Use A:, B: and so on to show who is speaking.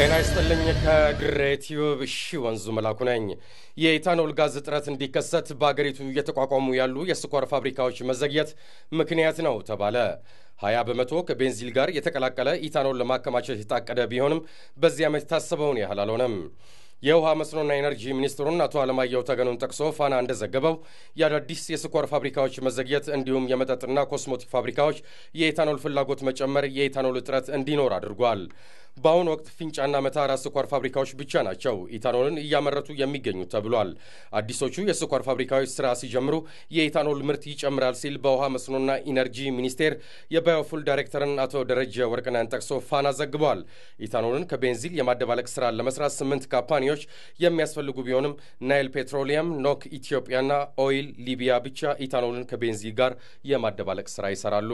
A: ጤና ይስጥልኝ። ከድሬ እሺ፣ ወንዙ መላኩ ነኝ። የኢታኖል ጋዝ እጥረት እንዲከሰት በአገሪቱ እየተቋቋሙ ያሉ የስኳር ፋብሪካዎች መዘግየት ምክንያት ነው ተባለ። 20 በመቶ ከቤንዚል ጋር የተቀላቀለ ኢታኖል ለማከማቸት የታቀደ ቢሆንም በዚህ ዓመት የታሰበውን ያህል አልሆነም። የውሃ መስኖና ኤነርጂ ሚኒስትሩን አቶ አለማየሁ ተገኑን ጠቅሶ ፋና እንደዘገበው የአዳዲስ የስኳር ፋብሪካዎች መዘግየት እንዲሁም የመጠጥና ኮስሞቲክ ፋብሪካዎች የኢታኖል ፍላጎት መጨመር የኢታኖል እጥረት እንዲኖር አድርጓል። በአሁኑ ወቅት ፊንጫና መታራ ስኳር ፋብሪካዎች ብቻ ናቸው ኢታኖልን እያመረቱ የሚገኙ ተብሏል። አዲሶቹ የስኳር ፋብሪካዎች ስራ ሲጀምሩ የኢታኖል ምርት ይጨምራል ሲል በውሃ መስኖና ኢነርጂ ሚኒስቴር የባዮፉል ዳይሬክተርን አቶ ደረጀ ወርቅነህን ጠቅሶ ፋና ዘግበዋል። ኢታኖልን ከቤንዚል የማደባለቅ ስራ ለመስራት ስምንት ካምፓኒዎች የሚያስፈልጉ ቢሆንም ናይል ፔትሮሊየም፣ ኖክ ኢትዮጵያና ኦይል ሊቢያ ብቻ ኢታኖልን ከቤንዚል ጋር የማደባለቅ ስራ ይሰራሉ።